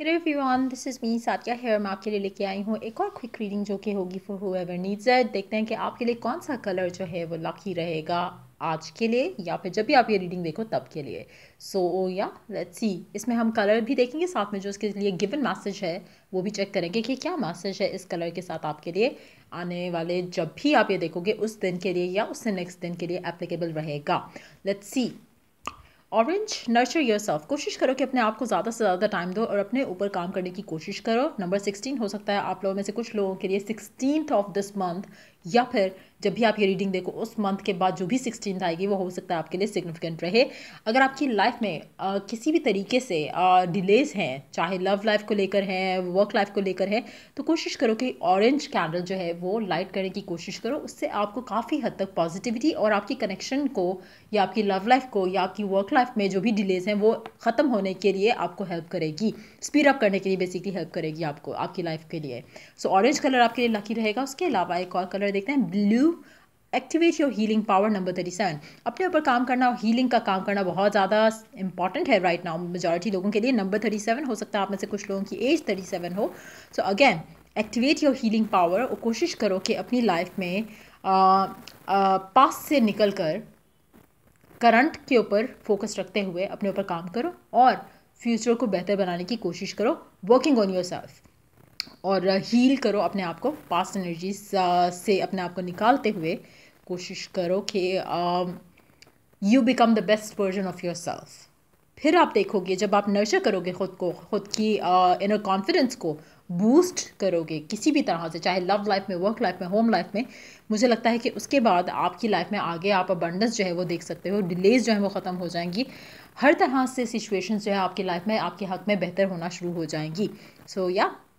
hello everyone this is me Satiya here मैं आपके लिए लेके आई हूँ एक और क्विक रीडिंग जो कि होगी for whoever needs it देखते हैं कि आपके लिए कौन सा कलर जो है वो लकी रहेगा आज के लिए या फिर जब भी आप ये रीडिंग देखो तब के लिए सो ओ या लेट्स सी इसमें हम कलर भी देखेंगे साथ में जो इसके लिए गिवन मैसेज है वो भी चेक करेंगे कि क्या मैसेज है इस कलर के साथ आपके लिए आने वाले जब भी आप ये देखोगे उस दिन के लिए या उससे नेक्स्ट दिन के लिए एप्लीकेबल रहेगा let's see orange nurture yourself कोशिश करो कि अपने आप को ज़्यादा से ज़्यादा टाइम दो और अपने ऊपर काम करने की कोशिश करो नंबर सिक्सटीन हो सकता है आप लोगों में से कुछ लोगों के लिए सिक्सटीन ऑफ दिस मंथ या फिर जब भी आप ये रीडिंग देखो उस मंथ के बाद जो भी सिक्सटीन आएगी वो हो सकता है आपके लिए सिग्निफिकेंट रहे अगर आपकी लाइफ में आ, किसी भी तरीके से डिलेज हैं चाहे लव लाइफ को लेकर है वर्क लाइफ को लेकर है तो कोशिश करो कि ऑरेंज कैंडल जो है वो लाइट करने की कोशिश करो उससे आपको काफ़ी हद तक पॉजिटिविटी और आपकी कनेक्शन को या आपकी लव लाइफ को या आपकी वर्क लाइफ में जो भी डिलेज हैं वो ख़त्म होने के लिए आपको हेल्प करेगी स्पीड अप करने के लिए बेसिकली हेल्प करेगी आपको आपकी लाइफ के लिए सो ऑरेंज कलर आपके लिए लकी रहेगा उसके अलावा एक और कलर हुए देखते हैं blue activate your healing power number thirty seven अपने ऊपर काम करना और हीलिंग का काम करना बहुत ज़्यादा इंपॉर्टेंट है राइट नाउ मेजोरिटी लोगों के लिए नंबर थर्टी सेवन हो सकता है आप में से कुछ लोगों की एज थर्टी सेवन हो so again activate your healing power और कोशिश करो कि अपनी लाइफ में पास से निकल कर करंट के ऊपर फोकस रखते हुए अपने ऊपर काम करो और फ्यूचर को बेहतर बनाने की कोशिश करो वर्किंग ऑन योर सेल्फ़ और हील करो अपने आप को पास्ट एनर्जी uh, से अपने आप को निकालते हुए कोशिश करो कि you become the best version of yourself फिर आप देखोगे जब आप नर्चर करोगे ख़ुद को ख़ुद की इनर uh, कॉन्फिडेंस को बूस्ट करोगे किसी भी तरह से चाहे लव लाइफ में वर्क लाइफ में होम लाइफ में मुझे लगता है कि उसके बाद आपकी लाइफ में आगे आप अबंडस जो है वो देख सकते हो डिलेज जो है वो ख़त्म हो जाएंगी हर तरह से सिचुएशन जो है आपकी लाइफ में आपके हक में बेहतर होना शुरू हो जाएंगी सो so, या yeah,